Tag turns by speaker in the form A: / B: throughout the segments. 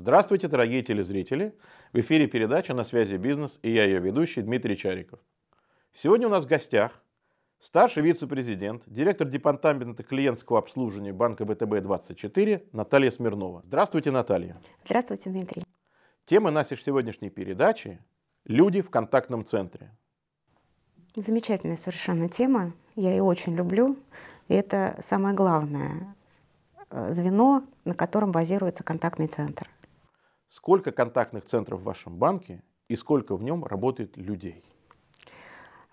A: Здравствуйте, дорогие телезрители! В эфире передача «На связи бизнес» и я ее ведущий Дмитрий Чариков. Сегодня у нас в гостях старший вице-президент, директор департамента клиентского обслуживания банка ВТБ-24 Наталья Смирнова. Здравствуйте, Наталья!
B: Здравствуйте, Дмитрий!
A: Тема нашей сегодняшней передачи – люди в контактном центре.
B: Замечательная совершенно тема, я ее очень люблю. И это самое главное э, звено, на котором базируется контактный центр –
A: сколько контактных центров в вашем банке и сколько в нем работает людей?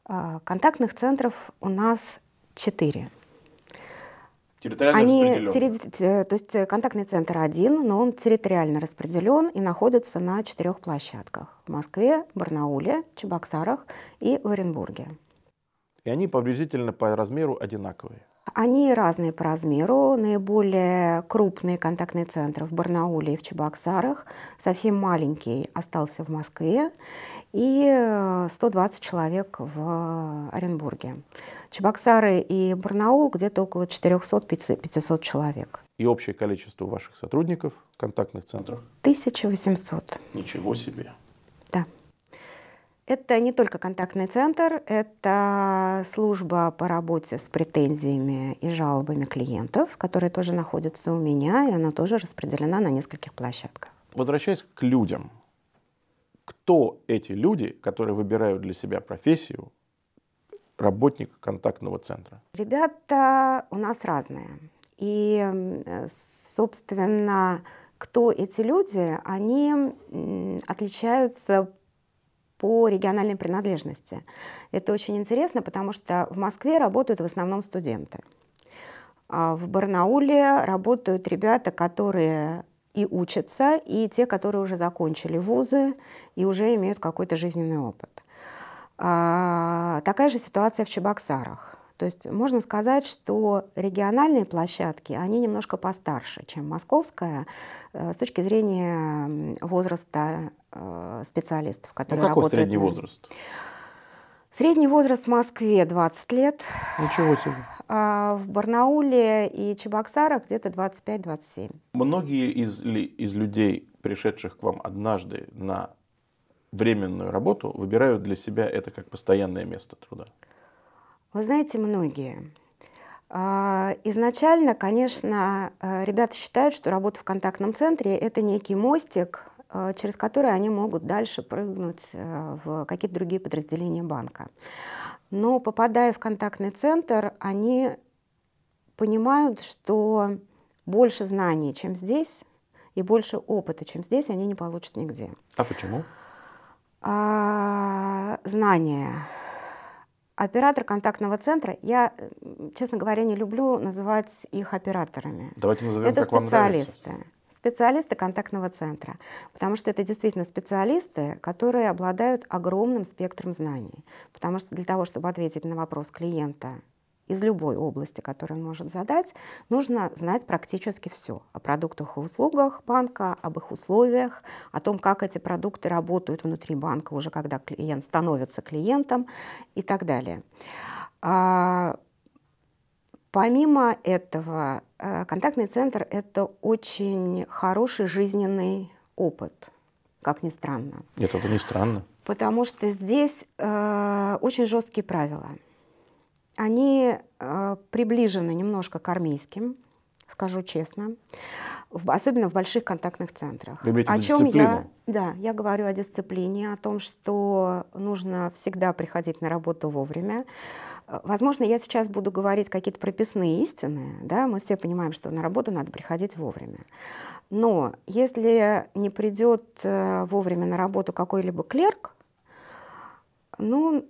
B: А, контактных центров у нас четыре.
A: Территориально Они, терри,
B: э, то есть э, контактный центр один, но он территориально распределен и находится на четырех площадках. В Москве, Барнауле, Чебоксарах и в Оренбурге.
A: И они приблизительно по размеру одинаковые.
B: Они разные по размеру. Наиболее крупные контактные центры в Барнауле и в Чебоксарах. Совсем маленький остался в Москве. И 120 э, человек в Оренбурге. Чебоксары и Барнаул где-то около 400-500 человек.
A: И общее количество ваших сотрудников в контактных центрах?
B: 1800.
A: Ничего себе.
B: Да. Это не только контактный центр, это служба по работе с претензиями и жалобами клиентов, которые тоже находятся у меня, и она тоже распределена на нескольких площадках.
A: Возвращаясь к людям, кто эти люди, которые выбирают для себя профессию работник контактного центра?
B: Ребята у нас разные. И, собственно, кто эти люди, они отличаются по региональной принадлежности. Это очень интересно, потому что в Москве работают в основном студенты. А в Барнауле работают ребята, которые и учатся, и те, которые уже закончили вузы и уже имеют какой-то жизненный опыт. А, такая же ситуация в Чебоксарах. То есть можно сказать, что региональные площадки, они немножко постарше, чем московская э, с точки зрения возраста э, специалистов, которые ну, какой работают. средний возраст? Средний возраст в Москве 20 лет. Ничего себе. А в Барнауле и Чебоксарах где-то 25-27.
A: Многие из, из людей, пришедших к вам однажды на временную работу, выбирают для себя это как постоянное место труда.
B: Вы знаете, многие. А, изначально, конечно, э, ребята считают, что работа в контактном центре – это некий мостик, э, через который они могут дальше прыгнуть э, в какие-то другие подразделения банка. Но попадая в контактный центр, они понимают, что больше знаний, чем здесь, и больше опыта, чем здесь, они не получат нигде. А почему? А, знания Оператор контактного центра, я, честно говоря, не люблю называть их операторами. Давайте назовем, Это как специалисты. Вам специалисты контактного центра, потому что это действительно специалисты, которые обладают огромным спектром знаний. Потому что для того, чтобы ответить на вопрос клиента, из любой области, которую он может задать, нужно знать практически все о продуктах и услугах банка, об их условиях, о том, как эти продукты работают внутри банка уже когда клиент становится клиентом и так далее. А, помимо этого, э, контактный центр – это очень хороший жизненный опыт, как ни странно.
A: Нет, это не странно.
B: Потому что здесь э, очень жесткие правила – они э, приближены немножко к армейским, скажу честно, в, особенно в больших контактных центрах. Вы о чем я, да, я говорю о дисциплине, о том, что нужно всегда приходить на работу вовремя. Возможно, я сейчас буду говорить какие-то прописные истины, да, мы все понимаем, что на работу надо приходить вовремя. Но если не придет э, вовремя на работу какой-либо клерк, ну,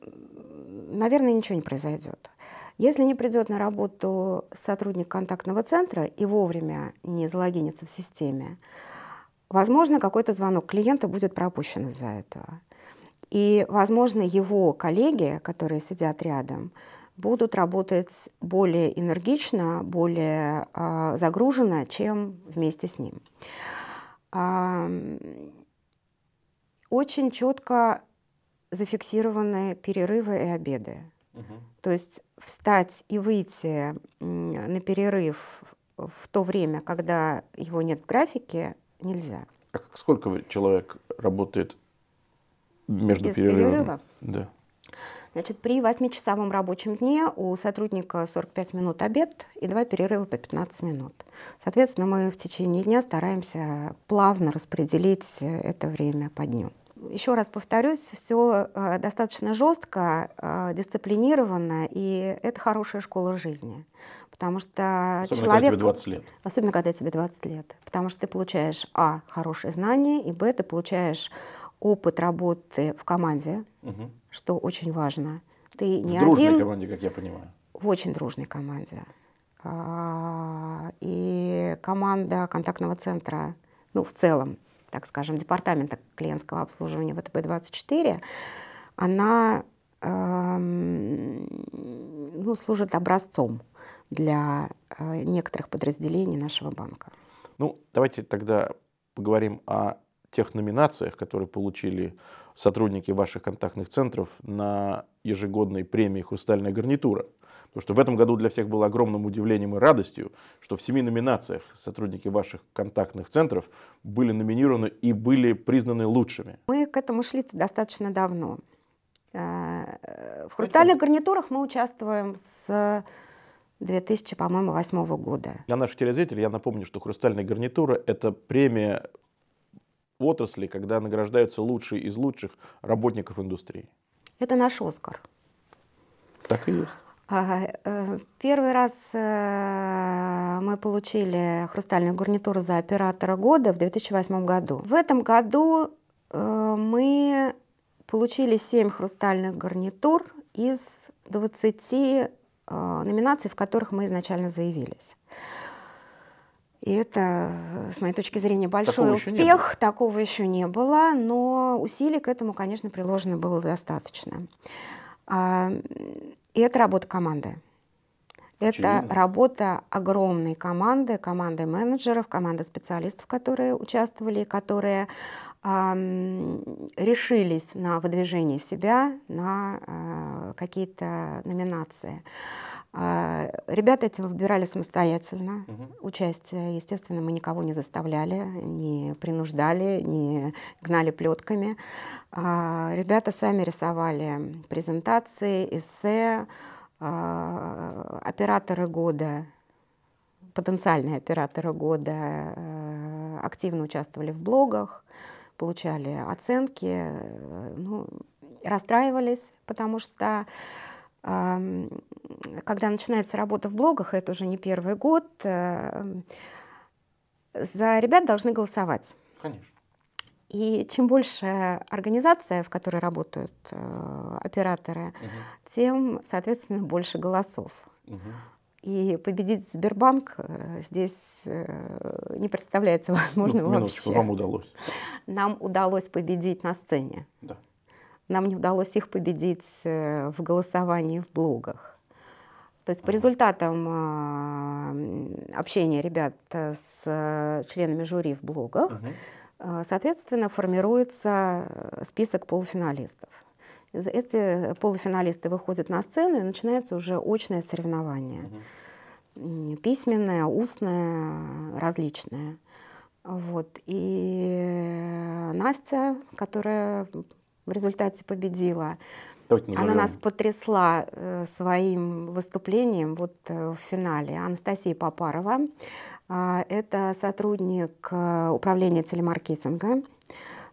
B: наверное, ничего не произойдет. Если не придет на работу сотрудник контактного центра и вовремя не залогинится в системе, возможно, какой-то звонок клиента будет пропущен из-за этого. И, возможно, его коллеги, которые сидят рядом, будут работать более энергично, более э, загруженно, чем вместе с ним. Э, очень четко зафиксированы перерывы и обеды. Угу. То есть встать и выйти на перерыв в то время, когда его нет в графике, нельзя.
A: А сколько человек работает между Без перерывами? перерыва? Да.
B: Значит, при 8-часовом рабочем дне у сотрудника 45 минут обед и два перерыва по 15 минут. Соответственно, мы в течение дня стараемся плавно распределить это время по дню еще раз повторюсь, все э, достаточно жестко, э, дисциплинированно, и это хорошая школа жизни. Потому что особенно, человек... Когда тебе 20 лет. Особенно, когда тебе 20 лет. Потому что ты получаешь, а, хорошие знания, и, б, ты получаешь опыт работы в команде, угу. что очень важно. Ты в не дружной один...
A: команде, как я понимаю.
B: В очень дружной команде. А, и команда контактного центра, ну, в целом, так скажем, департамента клиентского обслуживания ВТБ-24, она эм, ну, служит образцом для э, некоторых подразделений нашего
A: банка. Ну, давайте тогда поговорим о тех номинациях, которые получили сотрудники ваших контактных центров на ежегодной премии «Хрустальная гарнитура». Потому что в этом году для всех было огромным удивлением и радостью, что в семи номинациях сотрудники ваших контактных центров были номинированы и были признаны лучшими.
B: Мы к этому шли достаточно давно. Э, в хрустальных гарнитурах мы участвуем с 2000, по-моему, 2008 года.
A: Для наших телезрителей я напомню, что хрустальные гарнитуры это премия отрасли, когда награждаются лучшие из лучших работников индустрии.
B: Это наш «Оскар». Так и есть. Э, первый раз э, мы получили хрустальную гарнитуру за оператора года в 2008 году. В этом году э, мы получили 7 хрустальных гарнитур из 20 номинаций, в которых мы изначально заявились. И это, с моей точки зрения, большой такого успех. Еще такого еще не было, но усилий к этому, конечно, приложено было достаточно. А, и это работа команды. Это работа огромной команды, команды менеджеров, команды специалистов, которые участвовали, которые эм, решились на выдвижение себя на э, какие-то номинации. А, ребята эти выбирали самостоятельно угу. участие. Естественно, мы никого не заставляли, не принуждали, не гнали плетками. А, ребята сами рисовали презентации, эссе, а, операторы года, потенциальные операторы года э, активно участвовали в блогах, получали оценки, э, ну, расстраивались, потому что когда начинается работа в блогах, это уже не первый год, эм, за ребят должны голосовать. Конечно. И чем больше организация, в которой работают э, операторы, угу. тем, соответственно, больше голосов. Угу. И победить Сбербанк э, здесь э, не представляется возможным ну, вообще. Вам удалось. Нам удалось победить на сцене. Да. Нам не удалось их победить э, в голосовании в блогах. То есть по результатам а, общения ребят э, с э, членами жюри в блогах, соответственно, формируется список полуфиналистов. Эти полуфиналисты выходят на сцену, и начинается уже очное соревнование. письменное, устное, различное. Вот. И Настя, которая в результате победила. Она нас потрясла э, своим выступлением вот э, в финале. Анастасия Попарова. Э, это сотрудник управления телемаркетинга.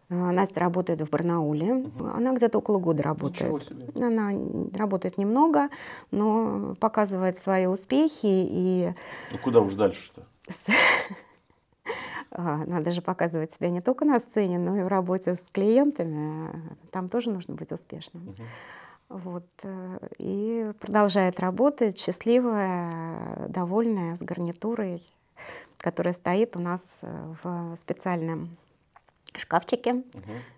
B: Настя работает в Барнауле. Угу. Она где-то около года работает. Она работает немного, но показывает свои успехи и.
A: Ну куда уж дальше-то?
B: А, надо же показывать себя не только на сцене, но и в работе с клиентами. Там тоже нужно быть успешным. Вот. Э, и продолжает работать, счастливая, довольная, с гарнитурой, которая стоит у нас э, в специальном шкафчике, угу.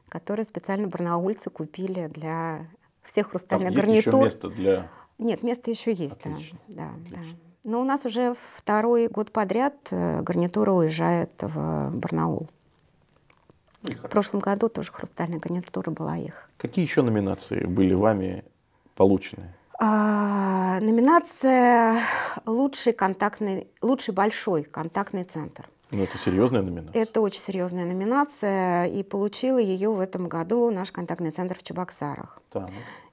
B: который специально барнаульцы купили для всех хрустальных Там есть гарнитур. Еще место для... Нет, место еще есть. Отлично. Да, Отлично. да. Но у нас уже второй год подряд э, гарнитура уезжает в Барнаул. Ну, в прошлом году тоже хрустальная гарнитура была их.
A: Какие еще номинации были вами получены?
B: А, номинация лучший контактный, лучший большой контактный центр.
A: Ну, это серьезная номинация.
B: Это очень серьезная номинация, и получила ее в этом году наш контактный центр в Чебоксарах. Там.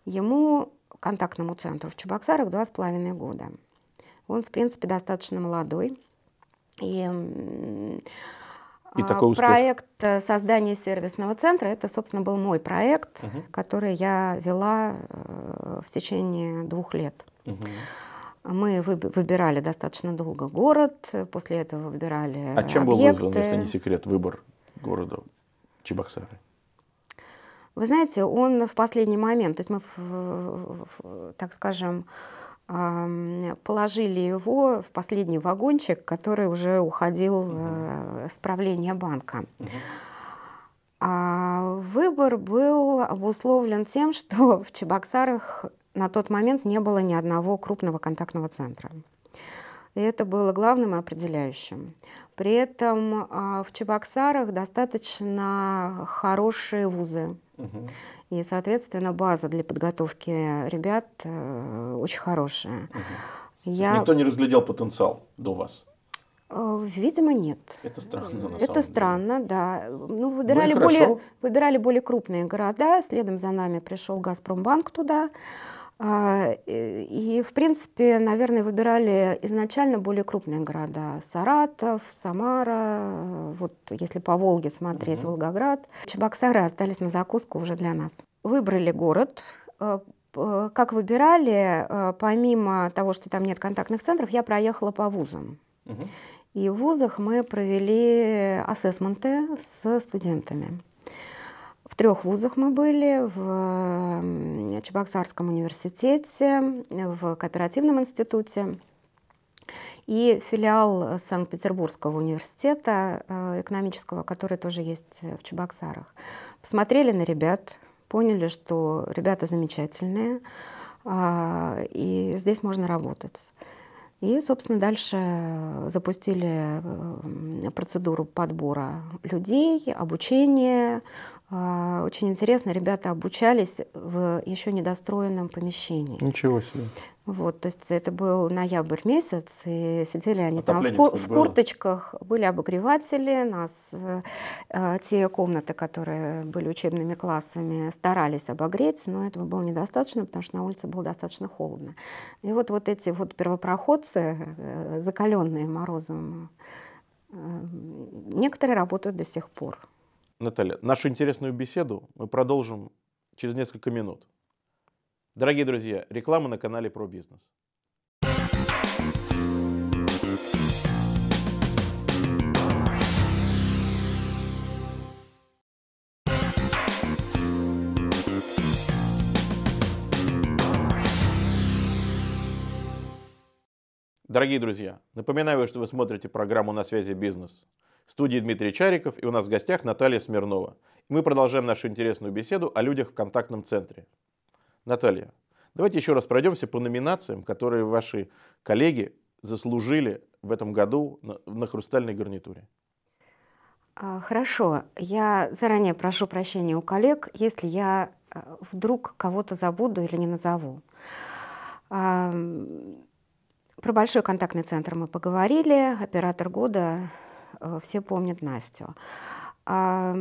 B: Ему, контактному центру в Чебоксарах, два с половиной года. Он, в принципе, достаточно молодой. И, и а, такой успех. проект э, создания сервисного центра, это, собственно, был мой проект, угу. который я вела э, в течение двух лет. Угу. Мы выбирали достаточно долго город, после этого выбирали А чем объекты. был вызван, если не
A: секрет, выбор города Чебоксары?
B: Вы знаете, он в последний момент, то есть мы, так скажем, положили его в последний вагончик, который уже уходил э, с правления банка. А выбор был обусловлен тем, что в Чебоксарах на тот момент не было ни одного крупного контактного центра. И это было главным и определяющим. При этом а, в Чебоксарах достаточно хорошие вузы. Uh-huh. И, соответственно, база для подготовки ребят э, очень
A: хорошая. Угу. Я... Никто не разглядел потенциал до вас?
B: Э, видимо, нет.
A: Это странно. На Это деле.
B: странно, да. Ну, ну выбирали, более, выбирали более крупные города. Следом за нами пришел Газпромбанк туда. А, э, и, в принципе, наверное, выбирали изначально более крупные города. Саратов, Самара, э, вот если по Волге смотреть, угу. Волгоград. Чебоксары остались на закуску уже для нас. Выбрали город. Э, как выбирали, помимо того, что там нет контактных центров, я проехала по вузам. Угу. И в вузах мы провели ассессменты с студентами. В трех вузах мы были, в Чебоксарском университете, в кооперативном институте и филиал Санкт-Петербургского университета э, экономического, который тоже есть в Чебоксарах. Посмотрели на ребят, поняли, что ребята замечательные, а, и здесь можно работать. И, собственно, дальше запустили э, процедуру подбора людей, обучения. А, очень интересно, ребята обучались в еще недостроенном помещении.
A: Ничего себе.
B: Вот, то есть это был ноябрь месяц, и сидели они Отопление там в, ку- в курточках, были обогреватели, нас э, э, те комнаты, которые были учебными классами, старались обогреть, но этого было недостаточно, потому что на улице было достаточно холодно. И вот, вот эти вот первопроходцы, э, закаленные морозом, э, некоторые работают до сих пор.
A: Наталья, нашу интересную беседу мы продолжим через несколько минут. Дорогие друзья, реклама на канале Про Бизнес. Дорогие друзья, напоминаю, что вы смотрите программу «На связи бизнес». В студии Дмитрий Чариков и у нас в гостях Наталья Смирнова. мы продолжаем нашу интересную беседу о людях в контактном центре. Наталья, давайте еще раз пройдемся по номинациям, которые ваши коллеги заслужили в этом году на, на хрустальной гарнитуре.
B: А, хорошо, я заранее прошу прощения у коллег, если я а, вдруг кого-то забуду или не назову. А, про большой контактный центр мы поговорили, оператор года, э, все помнят Настю. А,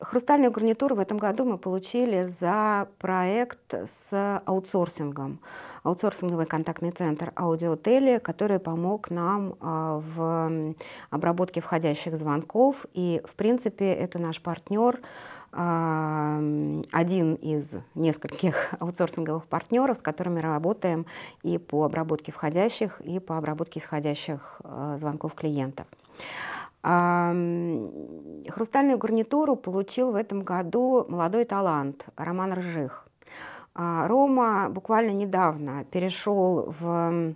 B: хрустальную гарнитуру в этом году мы получили за проект с аутсорсингом. Аутсорсинговый контактный центр аудиотели, который помог нам а, в обработке входящих звонков. И, в принципе, это наш партнер, а, один из нескольких аутсорсинговых партнеров, с которыми работаем и по обработке входящих, и по обработке исходящих звонков клиентов. Хрустальную гарнитуру получил в этом году молодой талант Роман Ржих. А, Рома буквально недавно перешел в э,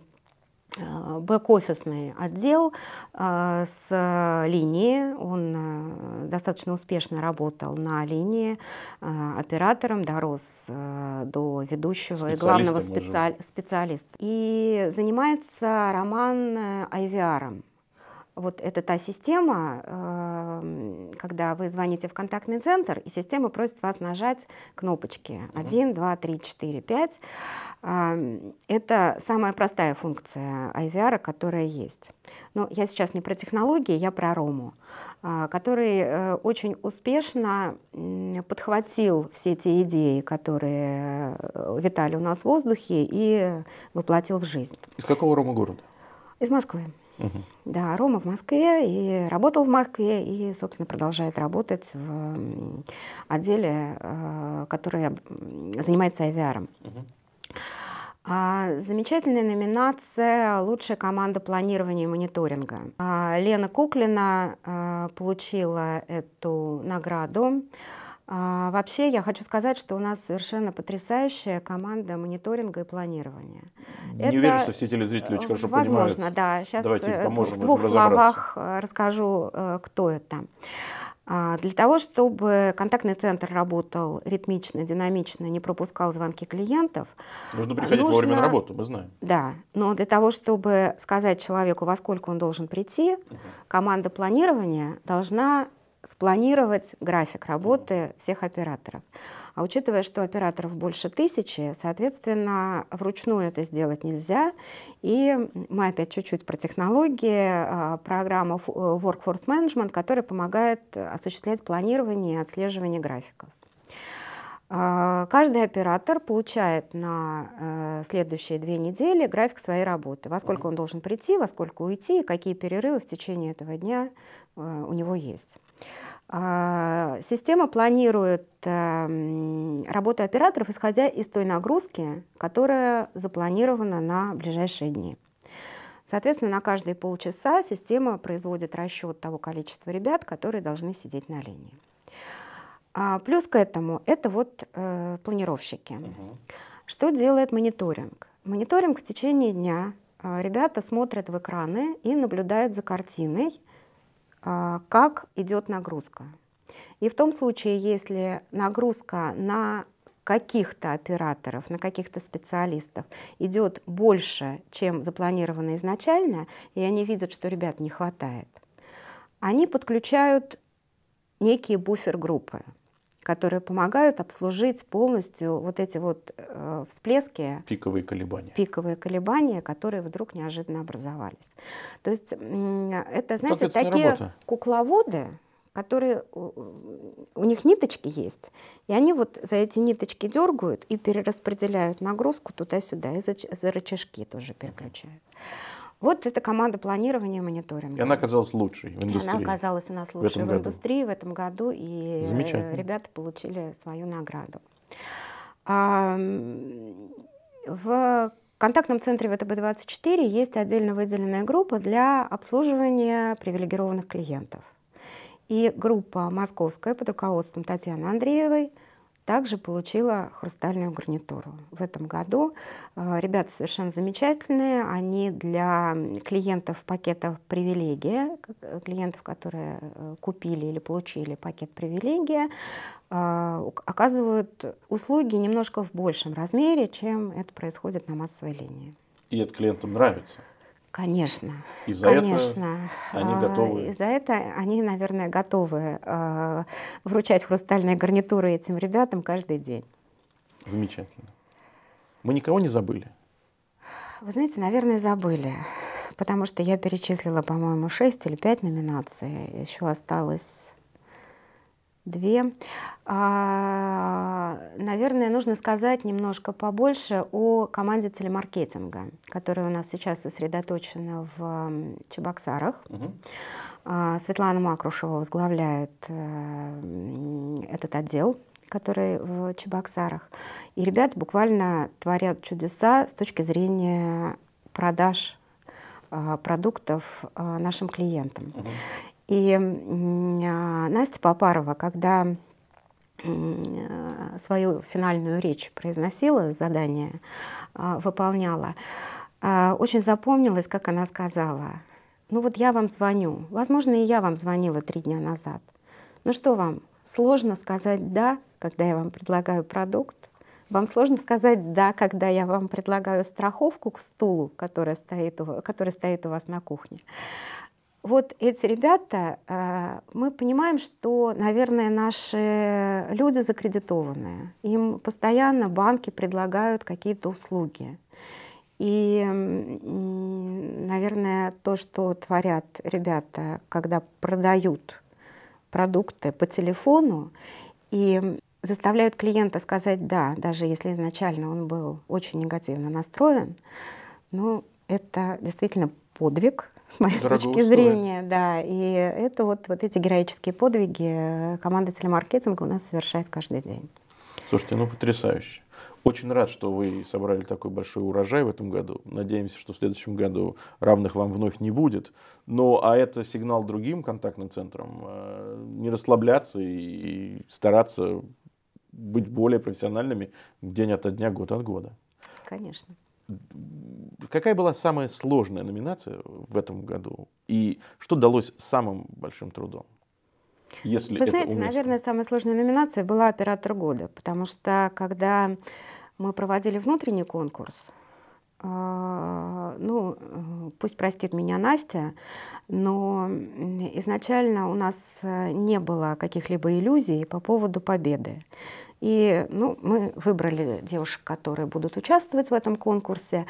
B: бэк-офисный отдел э, с линии. Он э, достаточно успешно работал на линии оператором, дорос до ведущего и главного специали- специалиста. И занимается Роман IVR. Вот это та система, эм, когда вы звоните в контактный центр, и система просит вас нажать кнопочки 1, 2, 3, 4, 5. Это самая простая функция IVR, которая есть. Но я сейчас не про технологии, я про Рому, э, который э, очень успешно подхватил все те идеи, которые э, витали у нас в воздухе, и воплотил в жизнь.
A: Из какого Рома города? Из Москвы. Угу.
B: Да, Рома в Москве и работал в Москве, и, собственно, продолжает работать в отделе, э, который занимается авиаром. Угу. замечательная номинация «Лучшая команда планирования и мониторинга». А, Лена Куклина э, получила эту награду. А, вообще я хочу сказать, что у нас совершенно потрясающая команда мониторинга и планирования.
A: Не это... уверен, что все телезрители э, очень хорошо Возможно, понимают. Возможно, да. Сейчас э, в двух словах
B: э, расскажу, кто это. А, для того, чтобы контактный центр работал ритмично, динамично, не пропускал звонки клиентов...
A: Нужно приходить нужно, вовремя на работу, мы знаем.
B: Да, но для того, чтобы сказать человеку, во сколько он должен прийти, команда планирования должна спланировать график работы всех операторов. А учитывая, что операторов больше тысячи, соответственно, вручную это сделать нельзя. И мы опять чуть-чуть про технологии, а, программа э, Workforce Management, которая помогает осуществлять планирование и отслеживание графиков. А, каждый оператор получает на э, следующие две недели график своей работы, во сколько он должен прийти, во сколько уйти и какие перерывы в течение этого дня э, у него есть. А, система планирует эм, работу операторов, исходя из той нагрузки, которая запланирована на ближайшие дни. Соответственно, на каждые полчаса система производит расчет того количества ребят, которые должны сидеть на линии. А, плюс к этому это вот э, планировщики. Угу. Что делает мониторинг? Мониторинг в течение дня э, ребята смотрят в экраны и наблюдают за картиной, а, как идет нагрузка. И в том случае, если нагрузка на каких-то операторов, на каких-то специалистов идет больше, чем запланировано изначально, и они видят, что ребят не хватает, они подключают некие буфер-группы которые помогают обслужить полностью вот эти вот э, всплески.
A: Пиковые колебания.
B: Пиковые колебания, которые вдруг неожиданно образовались. То есть это, знаете, такие работа. кукловоды, которые у них ниточки есть, и они вот за эти ниточки дергают и перераспределяют нагрузку туда-сюда, и за, за рычажки тоже переключают. Mm-hmm. Вот эта команда планирования и мониторинга. И она
A: оказалась лучшей в индустрии. Она оказалась у нас лучшей в, в индустрии
B: в этом году, и э, ребята получили свою награду. А, в контактном центре ВТБ-24 есть отдельно выделенная группа для обслуживания привилегированных клиентов. И группа московская под руководством Татьяны Андреевой – также получила хрустальную гарнитуру. В этом году э, ребята совершенно замечательные. Они для клиентов пакета привилегия, э, клиентов, которые э, купили или получили пакет привилегия, оказывают услуги немножко в большем размере, чем это происходит на массовой
A: линии. И это клиентам нравится? Конечно. И за конечно. это они готовы. Э, и за
B: это они, наверное, готовы э, вручать хрустальные гарнитуры этим ребятам каждый день.
A: Замечательно. Мы никого не забыли.
B: Вы знаете, наверное, забыли потому что я перечислила, по-моему, 6 или 5 номинаций. Еще осталось две. А, наверное, нужно сказать немножко побольше о команде телемаркетинга, которая у нас сейчас сосредоточена в Чебоксарах. Угу. А, Светлана Макрушева возглавляет а, этот отдел который в Чебоксарах. И ребят буквально творят чудеса с точки зрения продаж а, продуктов а, нашим клиентам. Угу. И а, Настя Попарова, когда а, свою финальную речь произносила, задание а, выполняла, очень запомнилось, как она сказала, ну вот я вам звоню, возможно, и я вам звонила три дня назад. Ну что вам, сложно сказать «да», когда я вам предлагаю продукт? Вам сложно сказать «да», когда я вам предлагаю страховку к стулу, которая стоит у, который стоит у вас на кухне? вот эти ребята, э, мы понимаем, что, наверное, наши люди закредитованные. Им постоянно банки предлагают какие-то услуги. И, наверное, то, что творят ребята, когда продают продукты по телефону и заставляют клиента сказать «да», даже если изначально он был очень негативно настроен, ну, это действительно подвиг – с моей Дорого точки условия. зрения, да. И это вот, вот эти героические подвиги э, команда телемаркетинга у нас совершает каждый
A: день. Слушайте, ну потрясающе. Очень рад, что вы собрали такой большой урожай в этом году. Надеемся, что в следующем году равных вам вновь не будет. Но а это сигнал другим контактным центрам э, не расслабляться и стараться быть более профессиональными день ото дня, год от года. Конечно. Какая была самая сложная номинация в этом году? И что далось самым большим трудом? Если Вы знаете, уместно? наверное,
B: самая сложная номинация была «Оператор года», потому что когда мы проводили внутренний конкурс, а, ну, э, пусть простит меня Настя, но изначально у нас э, не было каких-либо иллюзий по поводу победы. И ну, мы выбрали девушек, которые будут участвовать в этом конкурсе,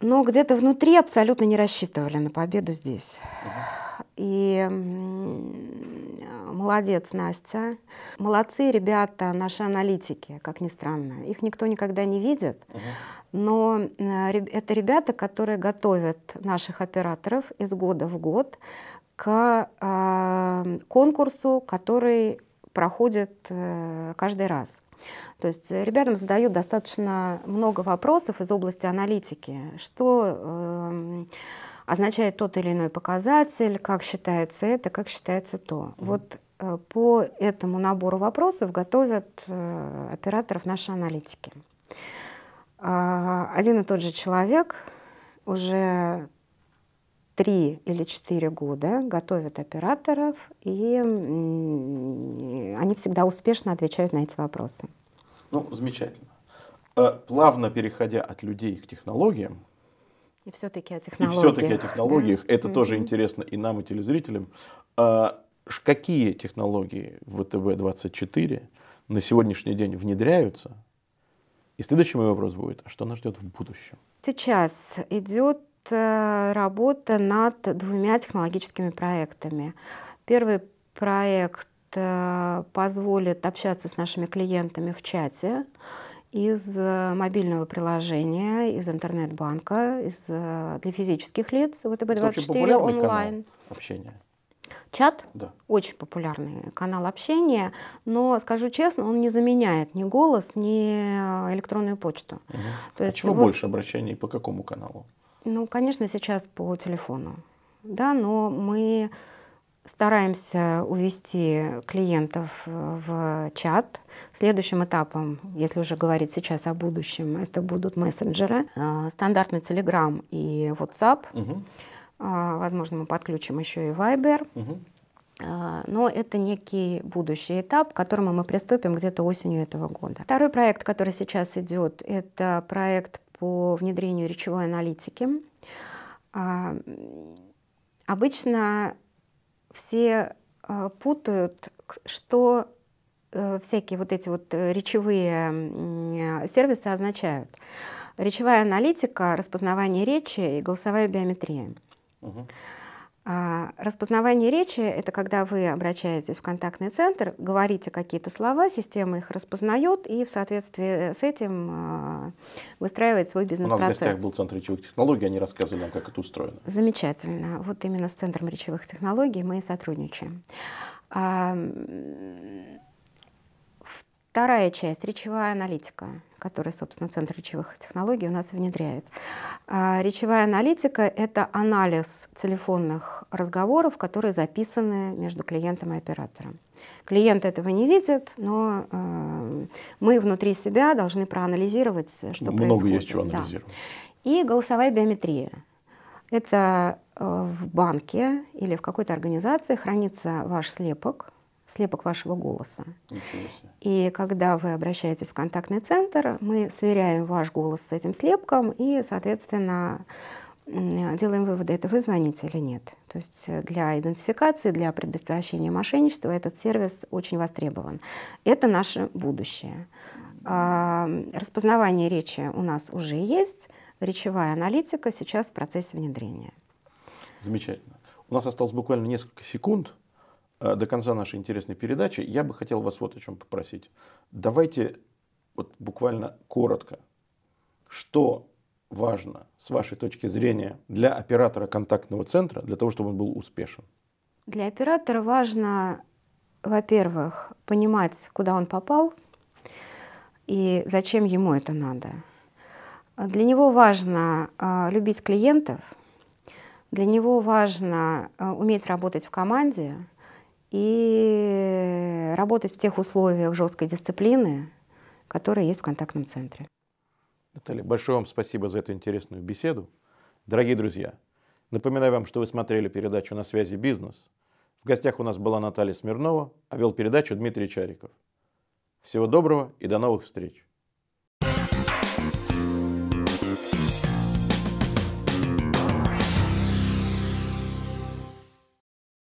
B: но где-то внутри абсолютно не рассчитывали на победу здесь. И молодец, Настя. Молодцы ребята, наши аналитики, как ни странно. Их никто никогда не видит. Uh-huh но э, это ребята, которые готовят наших операторов из года в год к э, конкурсу, который проходит э, каждый раз. То есть ребятам задают достаточно много вопросов из области аналитики, что эм, означает тот или иной показатель, как считается это, как считается то. mm Вот по этому набору вопросов готовят операторов нашей аналитики. А, один и тот же человек уже три или четыре года готовит операторов, и они всегда успешно отвечают на эти вопросы.
A: Ну, замечательно. Э, плавно переходя от людей к технологиям,
B: и все-таки о технологиях. И все-таки о технологиях. Да? Это mm-hmm. тоже интересно
A: и нам, и телезрителям. Э, какие технологии в ВТБ-24 на сегодняшний день внедряются и следующий мой вопрос будет, а что нас ждет в будущем?
B: Сейчас идет э, работа над двумя технологическими проектами. Первый проект э, позволит общаться с нашими клиентами в чате из э, мобильного приложения, из интернет-банка, из, для физических лиц ВТБ-24 онлайн. Канал общения чат, да. очень популярный канал общения, но скажу честно, он не заменяет ни голос, ни э, электронную почту.
A: Угу. То а чего вот, больше обращений по какому каналу?
B: Ну, конечно, сейчас по телефону, да, но мы стараемся увести клиентов э, в чат. Следующим этапом, если уже говорить сейчас о будущем, это будут мессенджеры, э, стандартный Telegram и WhatsApp. Угу. А, возможно, мы подключим еще и Viber. Угу. Но это некий будущий этап, к которому мы приступим где-то осенью этого года. Второй проект, который сейчас идет, это проект по внедрению речевой аналитики. А, обычно все путают, что э, всякие вот эти вот э, речевые сервисы означают. Речевая аналитика, распознавание речи и голосовая биометрия. А, распознавание речи — это когда вы обращаетесь в контактный центр, говорите какие-то слова, система их распознает и в соответствии с этим а, выстраивает свой бизнес-процесс. У нас в гостях
A: был Центр речевых технологий, они рассказывали нам, как это устроено.
B: Замечательно. Вот именно с Центром речевых технологий мы и сотрудничаем. А, вторая часть — речевая аналитика который, собственно, Центр речевых технологий у нас внедряет. А, речевая аналитика — это анализ телефонных разговоров, которые записаны между клиентом и оператором. Клиент этого не видит, но э, мы внутри себя должны проанализировать, что Много происходит. Много есть чего анализировать. Да. И голосовая биометрия. Это э, в банке или в какой-то организации хранится ваш слепок, слепок вашего голоса. И когда вы обращаетесь в контактный центр, мы сверяем ваш голос с этим слепком и, соответственно, делаем выводы, это вы звоните или нет. То есть э, для идентификации, для предотвращения мошенничества этот сервис очень востребован. Это наше будущее. А, распознавание речи у нас уже есть, речевая аналитика сейчас в процессе внедрения.
A: Замечательно. У нас осталось буквально несколько секунд. Э, до конца нашей интересной передачи, я бы хотел вас вот о чем попросить. Давайте вот буквально коротко, что важно с вашей точки зрения для оператора контактного центра, для того, чтобы он был успешен?
B: Для оператора важно, во-первых, понимать, куда он попал и зачем ему это надо. Для него важно э, любить клиентов, для него важно э, уметь работать в команде, и работать в тех условиях жесткой дисциплины, которые есть в контактном центре.
A: Наталья, большое вам спасибо за эту интересную беседу. Дорогие друзья, напоминаю вам, что вы смотрели передачу «На связи бизнес». В гостях у нас была Наталья Смирнова, а вел передачу Дмитрий Чариков. Всего доброго и до новых встреч!